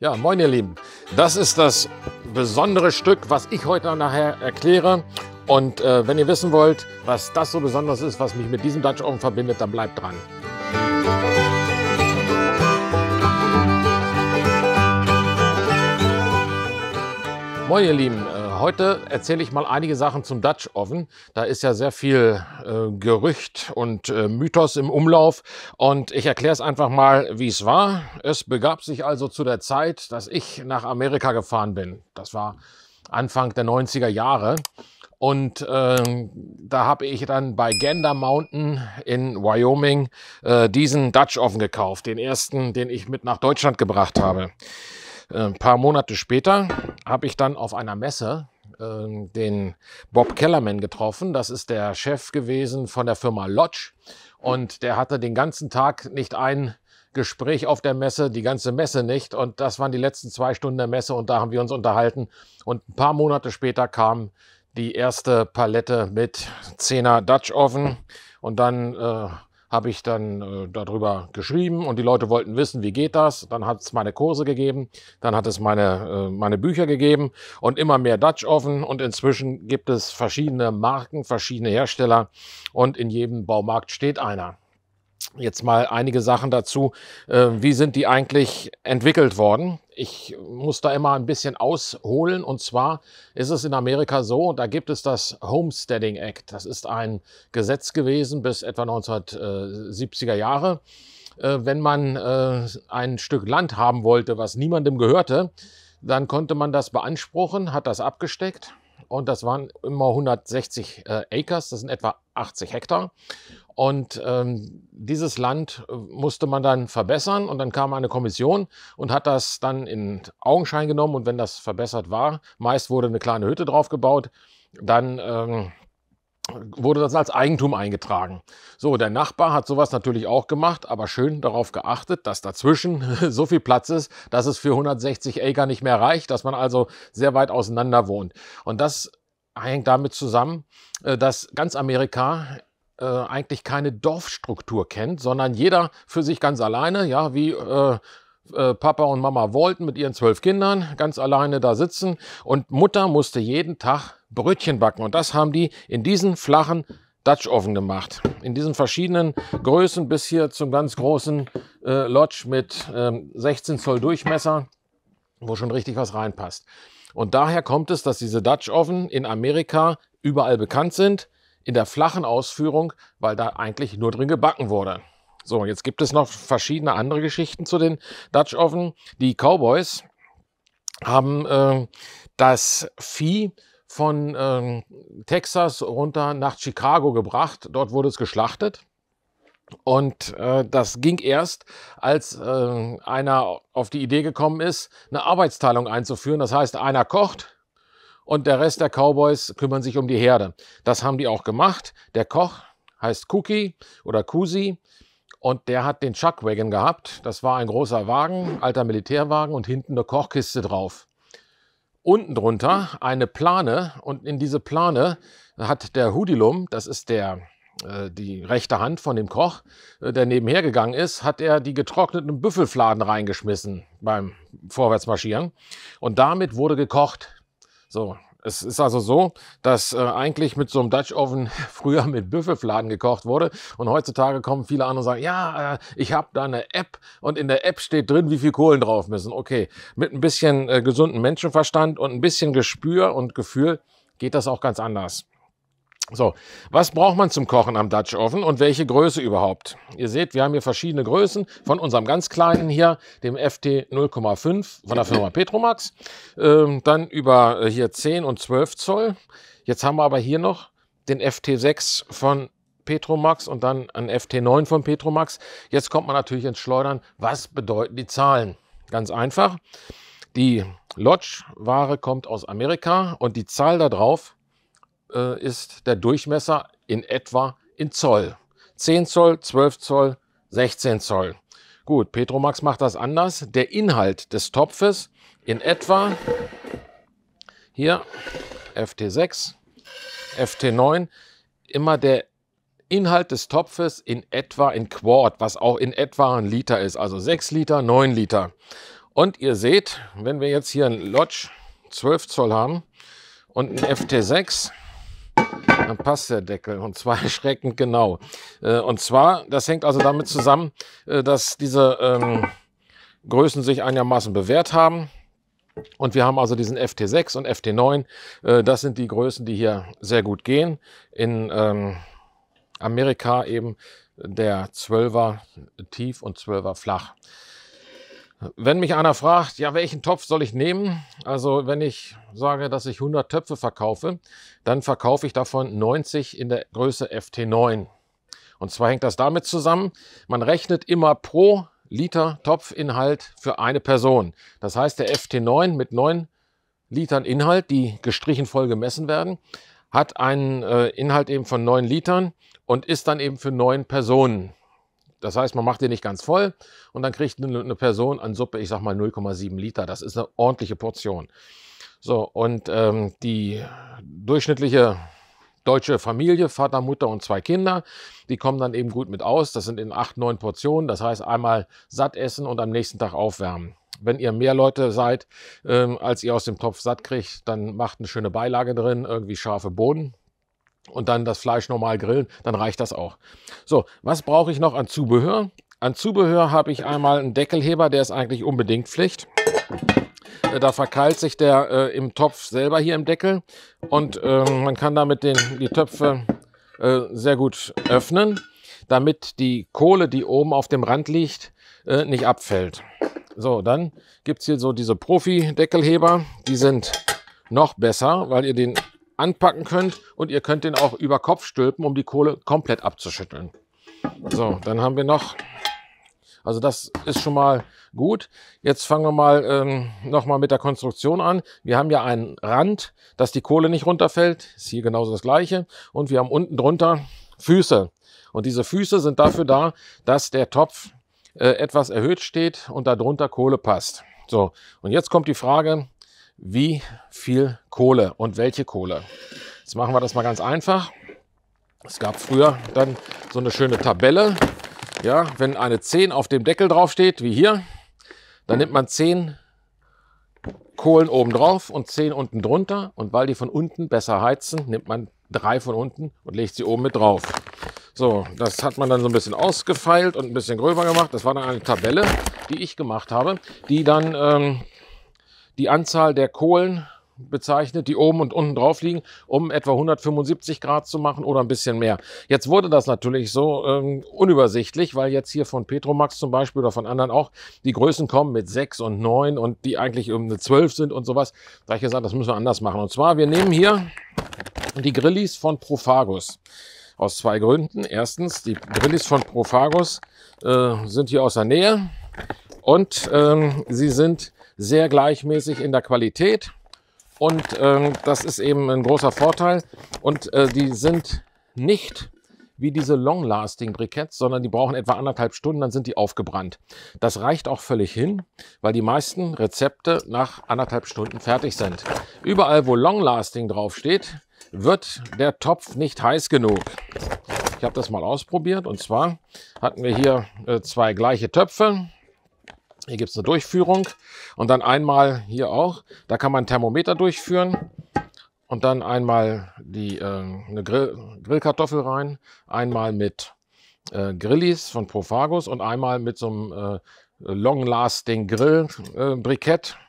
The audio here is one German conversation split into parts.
Ja, moin ihr Lieben. Das ist das besondere Stück, was ich heute nachher erkläre. Und äh, wenn ihr wissen wollt, was das so besonders ist, was mich mit diesem Dutch Oven verbindet, dann bleibt dran. Moin ihr Lieben, Heute erzähle ich mal einige Sachen zum Dutch Oven. Da ist ja sehr viel äh, Gerücht und äh, Mythos im Umlauf und ich erkläre es einfach mal, wie es war. Es begab sich also zu der Zeit, dass ich nach Amerika gefahren bin. Das war Anfang der 90er Jahre. Und ähm, da habe ich dann bei Gander Mountain in Wyoming äh, diesen Dutch Oven gekauft, den ersten, den ich mit nach Deutschland gebracht habe. Ein äh, paar Monate später habe ich dann auf einer Messe ähm, den Bob Kellerman getroffen. Das ist der Chef gewesen von der Firma Lodge. Und der hatte den ganzen Tag nicht ein Gespräch auf der Messe, die ganze Messe nicht. Und das waren die letzten zwei Stunden der Messe und da haben wir uns unterhalten. Und ein paar Monate später kam die erste Palette mit 10er Dutch Oven. Und dann äh, habe ich dann äh, darüber geschrieben und die Leute wollten wissen, wie geht das. Dann hat es meine Kurse gegeben, dann hat es meine, äh, meine Bücher gegeben und immer mehr Dutch offen. Und inzwischen gibt es verschiedene Marken, verschiedene Hersteller und in jedem Baumarkt steht einer jetzt mal einige Sachen dazu. Äh, wie sind die eigentlich entwickelt worden? Ich muss da immer ein bisschen ausholen. Und zwar ist es in Amerika so, da gibt es das Homesteading Act. Das ist ein Gesetz gewesen bis etwa 1970er Jahre. Äh, wenn man äh, ein Stück Land haben wollte, was niemandem gehörte, dann konnte man das beanspruchen, hat das abgesteckt und das waren immer 160 äh, Acres, das sind etwa 80 Hektar. Und ähm, dieses Land äh, musste man dann verbessern und dann kam eine Kommission und hat das dann in Augenschein genommen. Und wenn das verbessert war, meist wurde eine kleine Hütte drauf gebaut, dann ähm, wurde das als Eigentum eingetragen. So, der Nachbar hat sowas natürlich auch gemacht, aber schön darauf geachtet, dass dazwischen so viel Platz ist, dass es für 160 Acre nicht mehr reicht, dass man also sehr weit auseinander wohnt. Und das hängt damit zusammen, äh, dass ganz Amerika äh, eigentlich keine Dorfstruktur kennt, sondern jeder für sich ganz alleine, ja, wie äh, äh, Papa und Mama wollten mit ihren zwölf Kindern ganz alleine da sitzen und Mutter musste jeden Tag Brötchen backen und das haben die in diesen flachen Dutch Oven gemacht. In diesen verschiedenen Größen bis hier zum ganz großen äh, Lodge mit ähm, 16 Zoll Durchmesser, wo schon richtig was reinpasst. Und daher kommt es, dass diese Dutch Oven in Amerika überall bekannt sind, in der flachen Ausführung, weil da eigentlich nur drin gebacken wurde. So, jetzt gibt es noch verschiedene andere Geschichten zu den Dutch Oven. Die Cowboys haben äh, das Vieh von äh, Texas runter nach Chicago gebracht. Dort wurde es geschlachtet. Und äh, das ging erst, als äh, einer auf die Idee gekommen ist, eine Arbeitsteilung einzuführen. Das heißt, einer kocht, und der Rest der Cowboys kümmern sich um die Herde. Das haben die auch gemacht. Der Koch heißt Cookie oder Kusi und der hat den Chuckwagon gehabt. Das war ein großer Wagen, alter Militärwagen und hinten eine Kochkiste drauf. Unten drunter eine Plane und in diese Plane hat der Hudilum, das ist der äh, die rechte Hand von dem Koch, äh, der nebenher gegangen ist, hat er die getrockneten Büffelfladen reingeschmissen beim Vorwärtsmarschieren. Und damit wurde gekocht. So, es ist also so, dass äh, eigentlich mit so einem Dutch Oven früher mit Büffelfladen gekocht wurde und heutzutage kommen viele an und sagen, ja, äh, ich habe da eine App und in der App steht drin, wie viel Kohlen drauf müssen. Okay, mit ein bisschen äh, gesunden Menschenverstand und ein bisschen Gespür und Gefühl geht das auch ganz anders. So, was braucht man zum Kochen am Dutch Oven und welche Größe überhaupt? Ihr seht, wir haben hier verschiedene Größen von unserem ganz kleinen hier, dem FT 0,5 von der Firma Petromax, ähm, dann über äh, hier 10 und 12 Zoll. Jetzt haben wir aber hier noch den FT6 von Petromax und dann ein FT9 von Petromax. Jetzt kommt man natürlich ins Schleudern. Was bedeuten die Zahlen? Ganz einfach. Die Lodge-Ware kommt aus Amerika und die Zahl da drauf äh, ist der Durchmesser in etwa in Zoll. 10 Zoll, 12 Zoll, 16 Zoll. Gut, Petromax macht das anders. Der Inhalt des Topfes in etwa hier FT6, FT9, immer der Inhalt des Topfes in etwa in Quart, was auch in etwa ein Liter ist, also 6 Liter, 9 Liter. Und ihr seht, wenn wir jetzt hier einen Lodge 12 Zoll haben und einen FT6, dann passt der Deckel und zwar erschreckend genau. Äh, und zwar, das hängt also damit zusammen, äh, dass diese ähm, Größen sich einigermaßen bewährt haben. Und wir haben also diesen FT6 und FT9. Äh, das sind die Größen, die hier sehr gut gehen. In ähm, Amerika eben der 12er tief und 12er flach. Wenn mich einer fragt, ja, welchen Topf soll ich nehmen? Also wenn ich sage, dass ich 100 Töpfe verkaufe, dann verkaufe ich davon 90 in der Größe FT9. Und zwar hängt das damit zusammen, man rechnet immer pro Liter Topfinhalt für eine Person. Das heißt, der FT9 mit 9 Litern Inhalt, die gestrichen voll gemessen werden, hat einen äh, Inhalt eben von 9 Litern und ist dann eben für 9 Personen. Das heißt, man macht den nicht ganz voll und dann kriegt eine Person an Suppe, ich sag mal 0,7 Liter. Das ist eine ordentliche Portion. So, und ähm, die durchschnittliche deutsche Familie, Vater, Mutter und zwei Kinder, die kommen dann eben gut mit aus. Das sind in acht, neun Portionen. Das heißt, einmal satt essen und am nächsten Tag aufwärmen. Wenn ihr mehr Leute seid, ähm, als ihr aus dem Topf satt kriegt, dann macht eine schöne Beilage drin, irgendwie scharfe Bohnen und dann das Fleisch normal grillen, dann reicht das auch. So, was brauche ich noch an Zubehör? An Zubehör habe ich einmal einen Deckelheber, der ist eigentlich unbedingt Pflicht. Äh, da verkeilt sich der äh, im Topf selber hier im Deckel und äh, man kann damit den, die Töpfe äh, sehr gut öffnen, damit die Kohle, die oben auf dem Rand liegt, äh, nicht abfällt. So, dann gibt es hier so diese Profi-Deckelheber. Die sind noch besser, weil ihr den anpacken könnt und ihr könnt den auch über Kopf stülpen, um die Kohle komplett abzuschütteln. So, dann haben wir noch, also das ist schon mal gut. Jetzt fangen wir mal ähm, nochmal mit der Konstruktion an. Wir haben ja einen Rand, dass die Kohle nicht runterfällt, ist hier genauso das gleiche. Und wir haben unten drunter Füße. Und diese Füße sind dafür da, dass der Topf äh, etwas erhöht steht und darunter Kohle passt. So, und jetzt kommt die Frage, wie viel Kohle und welche Kohle. Jetzt machen wir das mal ganz einfach. Es gab früher dann so eine schöne Tabelle. Ja, wenn eine 10 auf dem Deckel draufsteht, wie hier, dann nimmt man 10 Kohlen oben drauf und 10 unten drunter. Und weil die von unten besser heizen, nimmt man drei von unten und legt sie oben mit drauf. So, das hat man dann so ein bisschen ausgefeilt und ein bisschen gröber gemacht. Das war dann eine Tabelle, die ich gemacht habe, die dann ähm, die Anzahl der Kohlen bezeichnet, die oben und unten drauf liegen, um etwa 175 Grad zu machen oder ein bisschen mehr. Jetzt wurde das natürlich so ähm, unübersichtlich, weil jetzt hier von Petromax zum Beispiel oder von anderen auch die Größen kommen mit 6 und 9 und die eigentlich um eine 12 sind und sowas. Da habe ich gesagt, das müssen wir anders machen. Und zwar, wir nehmen hier die Grillis von Profagus. Aus zwei Gründen. Erstens, die Grillis von Profagus äh, sind hier aus der Nähe und ähm, sie sind sehr gleichmäßig in der Qualität und ähm, das ist eben ein großer Vorteil. Und äh, die sind nicht wie diese Long-Lasting-Briketts, sondern die brauchen etwa anderthalb Stunden, dann sind die aufgebrannt. Das reicht auch völlig hin, weil die meisten Rezepte nach anderthalb Stunden fertig sind. Überall, wo Long-Lasting draufsteht, wird der Topf nicht heiß genug. Ich habe das mal ausprobiert und zwar hatten wir hier äh, zwei gleiche Töpfe, hier gibt es eine Durchführung und dann einmal hier auch. Da kann man ein Thermometer durchführen und dann einmal die, äh, eine Grill, Grillkartoffel rein, einmal mit äh, Grillis von Profagus und einmal mit so einem äh, Long-Lasting Grill-Brikett. äh,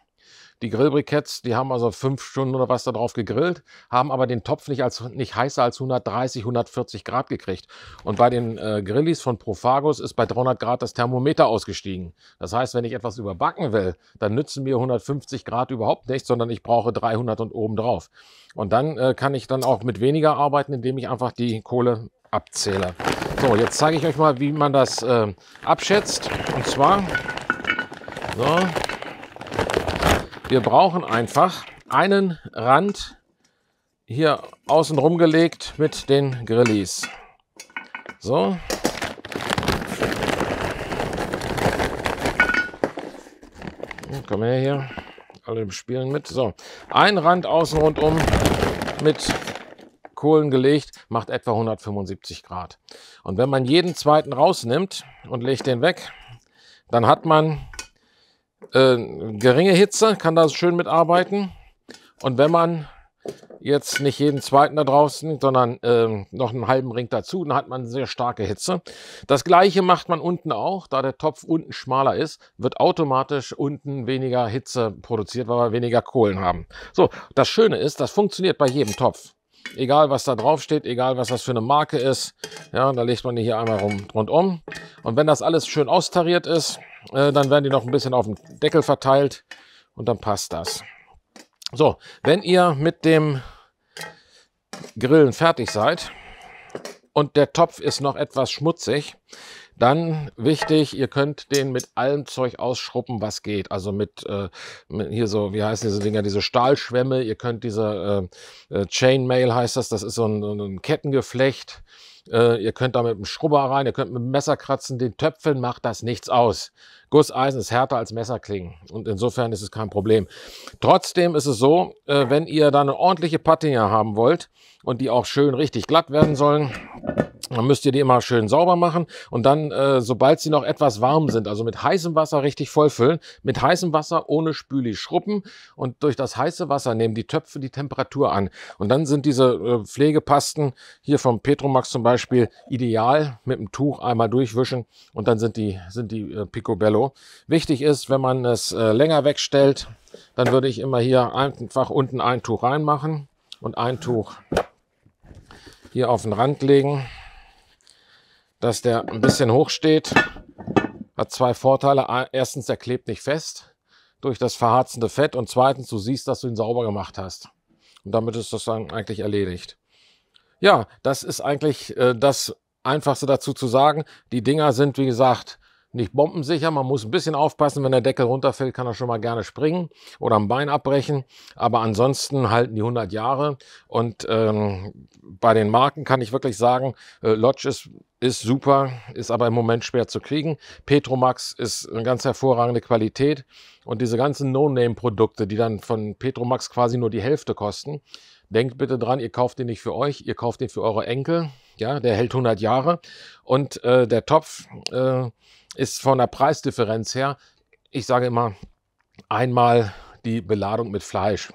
die Grillbriketts, die haben also fünf Stunden oder was da drauf gegrillt, haben aber den Topf nicht, als, nicht heißer als 130, 140 Grad gekriegt. Und bei den äh, Grillis von Profagos ist bei 300 Grad das Thermometer ausgestiegen. Das heißt, wenn ich etwas überbacken will, dann nützen mir 150 Grad überhaupt nichts, sondern ich brauche 300 und oben drauf. Und dann äh, kann ich dann auch mit weniger arbeiten, indem ich einfach die Kohle abzähle. So, jetzt zeige ich euch mal, wie man das äh, abschätzt. Und zwar, so, wir brauchen einfach einen Rand hier außen rum gelegt mit den Grillis. So. Hm, komm her hier. Alle spielen mit. So. Ein Rand außen rundum mit Kohlen gelegt, macht etwa 175 Grad. Und wenn man jeden zweiten rausnimmt und legt den weg, dann hat man äh, geringe Hitze, kann da schön mitarbeiten. Und wenn man jetzt nicht jeden zweiten da draußen, sondern ähm, noch einen halben Ring dazu, dann hat man sehr starke Hitze. Das gleiche macht man unten auch, da der Topf unten schmaler ist, wird automatisch unten weniger Hitze produziert, weil wir weniger Kohlen haben. So, das Schöne ist, das funktioniert bei jedem Topf. Egal, was da drauf steht, egal, was das für eine Marke ist. Ja, da legt man die hier einmal rum, rundum. Und wenn das alles schön austariert ist, äh, dann werden die noch ein bisschen auf dem Deckel verteilt und dann passt das. So, wenn ihr mit dem Grillen fertig seid und der Topf ist noch etwas schmutzig, dann wichtig, ihr könnt den mit allem Zeug ausschruppen, was geht. Also mit, äh, mit hier so, wie heißen diese Dinger, diese Stahlschwämme, ihr könnt diese äh, äh Chainmail heißt das, das ist so ein, ein Kettengeflecht. Äh, ihr könnt da mit dem Schrubber rein, ihr könnt mit dem Messer kratzen, den Töpfeln macht das nichts aus. Gusseisen ist härter als Messerklingen und insofern ist es kein Problem. Trotzdem ist es so, äh, wenn ihr da eine ordentliche Patina haben wollt und die auch schön richtig glatt werden sollen, dann müsst ihr die immer schön sauber machen und dann, äh, sobald sie noch etwas warm sind, also mit heißem Wasser richtig vollfüllen, mit heißem Wasser ohne Spüli schruppen und durch das heiße Wasser nehmen die Töpfe die Temperatur an. Und dann sind diese äh, Pflegepasten hier vom Petromax zum Beispiel ideal mit einem Tuch einmal durchwischen und dann sind die, sind die äh, Picobello. Wichtig ist, wenn man es äh, länger wegstellt, dann würde ich immer hier einfach unten ein Tuch reinmachen und ein Tuch hier auf den Rand legen dass der ein bisschen hoch steht. Hat zwei Vorteile. Erstens, er klebt nicht fest durch das verharzende Fett und zweitens, du siehst, dass du ihn sauber gemacht hast. Und damit ist das dann eigentlich erledigt. Ja, das ist eigentlich äh, das Einfachste dazu zu sagen. Die Dinger sind, wie gesagt, nicht bombensicher. Man muss ein bisschen aufpassen, wenn der Deckel runterfällt, kann er schon mal gerne springen oder am Bein abbrechen. Aber ansonsten halten die 100 Jahre. Und ähm, bei den Marken kann ich wirklich sagen, äh, Lodge ist ist super, ist aber im Moment schwer zu kriegen. Petromax ist eine ganz hervorragende Qualität und diese ganzen No-Name-Produkte, die dann von Petromax quasi nur die Hälfte kosten, denkt bitte dran, ihr kauft den nicht für euch, ihr kauft den für eure Enkel. Ja, der hält 100 Jahre und äh, der Topf äh, ist von der Preisdifferenz her, ich sage immer, einmal die Beladung mit Fleisch.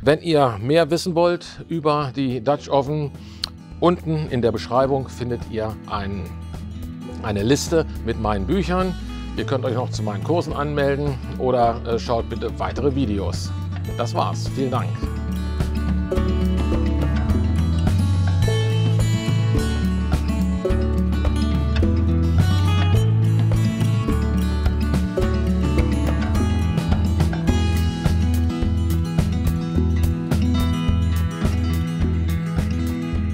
Wenn ihr mehr wissen wollt über die Dutch Oven, Unten in der Beschreibung findet ihr ein, eine Liste mit meinen Büchern. Ihr könnt euch noch zu meinen Kursen anmelden oder äh, schaut bitte weitere Videos. Das war's. Vielen Dank.